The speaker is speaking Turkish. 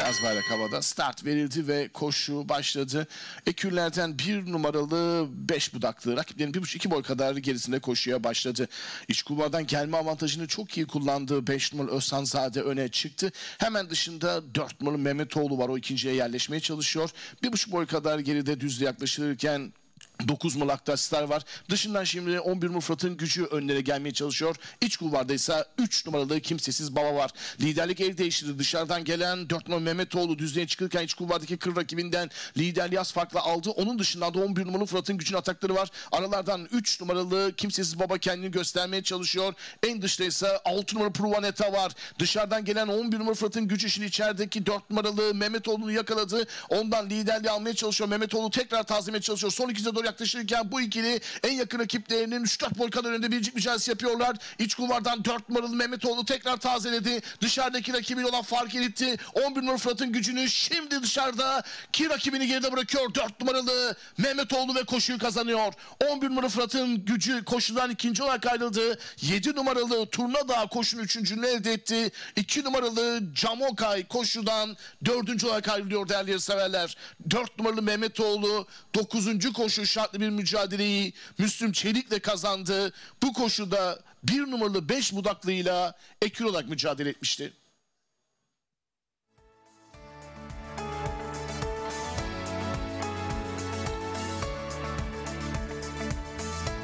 Biraz bayrak havada. Start verildi ve koşu başladı. Ekürlerden bir numaralı beş budaklı. Rakiplerin bir buçuk iki boy kadar gerisinde koşuya başladı. İç kulvardan gelme avantajını çok iyi kullandığı Beş numaralı Zade öne çıktı. Hemen dışında dört numaralı Mehmetoğlu var. O ikinciye yerleşmeye çalışıyor. Bir buçuk boy kadar geride düzle yaklaşırken 9 Mulaktasiler var. Dışından şimdi 11 Mufrat'ın gücü önlere gelmeye çalışıyor. İç kulvarda ise 3 numaralı kimsesiz baba var. Liderlik el değiştirdi. Dışarıdan gelen 4 numaralı Mehmetoğlu düzlüğe çıkırken iç kulvardaki kır rakibinden liderliği az farklı aldı. Onun dışında da 11 numaralı Fırat'ın gücün atakları var. Aralardan 3 numaralı kimsesiz baba kendini göstermeye çalışıyor. En dışta ise 6 numaralı Pruvaneta var. Dışarıdan gelen 11 numaralı Fırat'ın gücü şimdi içerideki 4 numaralı Mehmetoğlu'nu yakaladı. Ondan liderliği almaya çalışıyor. Mehmetoğlu tekrar tazemeye çalışıyor. Son ikize doğru yaklaşırken bu ikili en yakın rakiplerinin 3-4 gol önünde biricik mücadelesi yapıyorlar. İç kulvardan 4 numaralı Mehmetoğlu tekrar tazeledi. Dışarıdaki rakibiyle olan fark eritti. 11 numaralı Fırat'ın gücünü şimdi dışarıda ki rakibini geride bırakıyor. 4 numaralı Mehmetoğlu ve koşuyu kazanıyor. 11 numaralı Fırat'ın gücü koşudan ikinci olarak ayrıldı. 7 numaralı Turnadağ koşunun üçüncünü elde etti. 2 numaralı Camokay koşudan dördüncü olarak ayrılıyor değerli severler. 4 numaralı Mehmetoğlu 9. koşu şartlı bir mücadeleyi Müslüm Çelik'le kazandı. Bu koşuda bir numaralı beş budaklıyla ekür olarak mücadele etmişti.